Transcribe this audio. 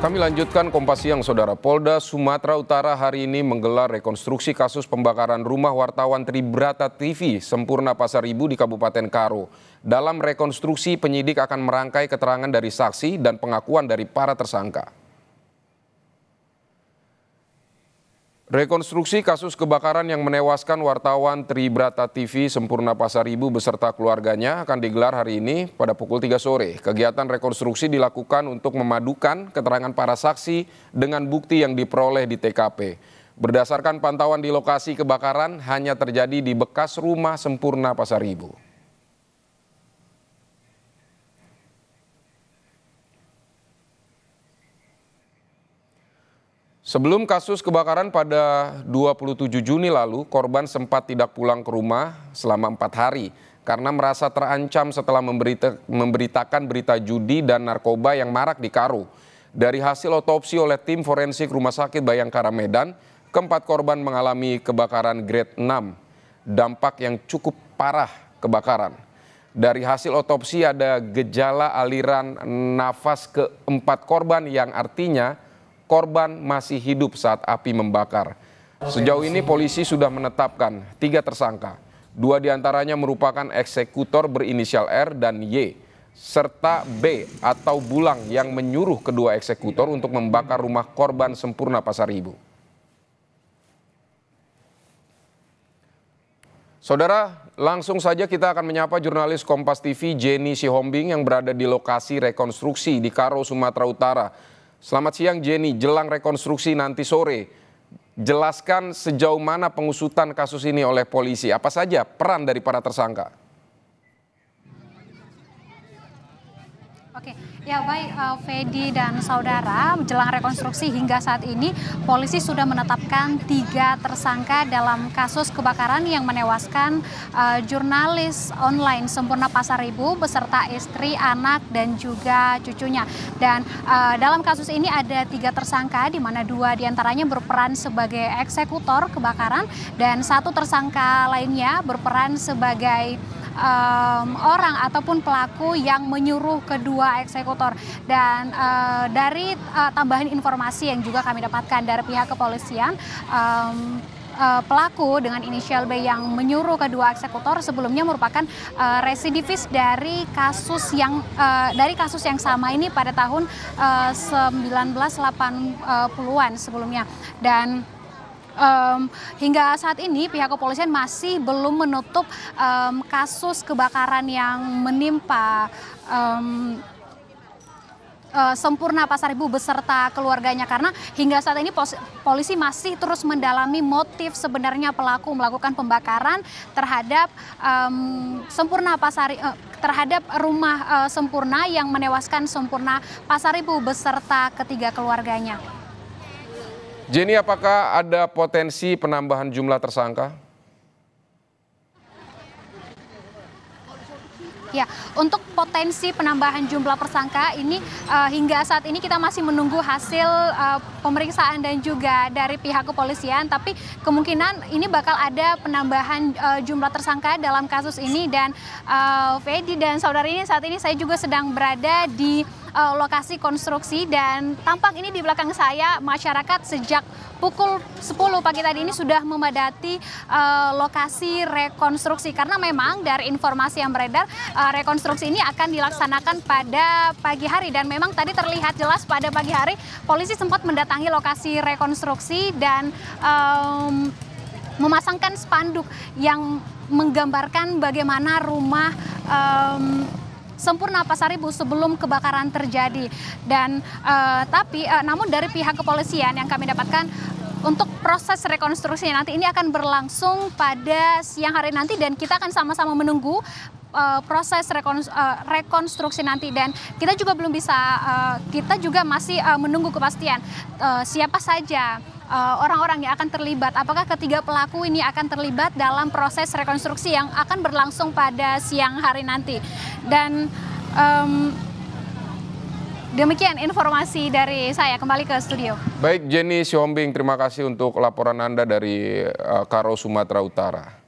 Kami lanjutkan kompas siang Saudara Polda Sumatera Utara hari ini menggelar rekonstruksi kasus pembakaran rumah wartawan Tribrata TV Sempurna Pasar Ibu di Kabupaten Karo. Dalam rekonstruksi penyidik akan merangkai keterangan dari saksi dan pengakuan dari para tersangka. Rekonstruksi kasus kebakaran yang menewaskan wartawan Tribrata TV Sempurna Pasar Ibu beserta keluarganya akan digelar hari ini pada pukul 3 sore. Kegiatan rekonstruksi dilakukan untuk memadukan keterangan para saksi dengan bukti yang diperoleh di TKP. Berdasarkan pantauan di lokasi kebakaran hanya terjadi di bekas rumah Sempurna Pasar Ibu. Sebelum kasus kebakaran pada 27 Juni lalu, korban sempat tidak pulang ke rumah selama empat hari karena merasa terancam setelah memberita, memberitakan berita judi dan narkoba yang marak di Karo. Dari hasil otopsi oleh tim forensik Rumah Sakit Bayangkara Medan, keempat korban mengalami kebakaran grade 6, dampak yang cukup parah kebakaran. Dari hasil otopsi ada gejala aliran nafas keempat korban yang artinya korban masih hidup saat api membakar. Sejauh ini polisi sudah menetapkan tiga tersangka. Dua diantaranya merupakan eksekutor berinisial R dan Y, serta B atau Bulang yang menyuruh kedua eksekutor untuk membakar rumah korban sempurna pasar ibu. Saudara, langsung saja kita akan menyapa jurnalis Kompas TV Jenny Sihombing yang berada di lokasi rekonstruksi di Karo, Sumatera Utara. Selamat siang Jenny, jelang rekonstruksi nanti sore. Jelaskan sejauh mana pengusutan kasus ini oleh polisi, apa saja peran dari para tersangka? Oke, ya baik eh, Fedi dan saudara, Menjelang rekonstruksi hingga saat ini polisi sudah menetapkan tiga tersangka dalam kasus kebakaran yang menewaskan uh, jurnalis online Sempurna Pasar Ibu beserta istri, anak dan juga cucunya. Dan uh, dalam kasus ini ada tiga tersangka di mana dua diantaranya berperan sebagai eksekutor kebakaran dan satu tersangka lainnya berperan sebagai um, orang ataupun pelaku yang menyuruh kedua eksekutor. Dan uh, dari uh, tambahan informasi yang juga kami dapatkan dari pihak kepolisian, um, pelaku dengan inisial B yang menyuruh kedua eksekutor sebelumnya merupakan uh, residivis dari kasus yang uh, dari kasus yang sama ini pada tahun uh, 1980-an sebelumnya dan um, hingga saat ini pihak kepolisian masih belum menutup um, kasus kebakaran yang menimpa um, sempurna Pasar Ibu beserta keluarganya karena hingga saat ini polisi masih terus mendalami motif sebenarnya pelaku melakukan pembakaran terhadap um, sempurna Pasar eh, terhadap rumah uh, sempurna yang menewaskan sempurna Pasar Ibu beserta ketiga keluarganya. Jenny, apakah ada potensi penambahan jumlah tersangka? Ya, untuk potensi penambahan jumlah tersangka ini uh, hingga saat ini kita masih menunggu hasil uh, pemeriksaan dan juga dari pihak kepolisian. Tapi kemungkinan ini bakal ada penambahan uh, jumlah tersangka dalam kasus ini dan uh, Fedi dan saudari ini saat ini saya juga sedang berada di uh, lokasi konstruksi dan tampak ini di belakang saya masyarakat sejak pukul 10 pagi tadi ini sudah memadati uh, lokasi rekonstruksi karena memang dari informasi yang beredar uh, rekonstruksi ini akan dilaksanakan pada pagi hari dan memang tadi terlihat jelas pada pagi hari polisi sempat mendatangi lokasi rekonstruksi dan um, memasangkan spanduk yang menggambarkan bagaimana rumah um, sempurna Pasaribu sebelum kebakaran terjadi. Dan uh, tapi uh, namun dari pihak kepolisian yang kami dapatkan untuk proses rekonstruksi nanti ini akan berlangsung pada siang hari nanti dan kita akan sama-sama menunggu eh, proses rekonstruksi nanti dan kita juga belum bisa kita juga masih menunggu kepastian siapa saja Eh, orang-orang yang akan terlibat. Apakah ketiga pelaku ini akan terlibat dalam proses rekonstruksi yang akan berlangsung pada siang hari nanti? Dan um, Demikian informasi dari saya kembali ke studio. Baik Jenny Siombing, terima kasih untuk laporan Anda dari eh, Karo Sumatera Utara.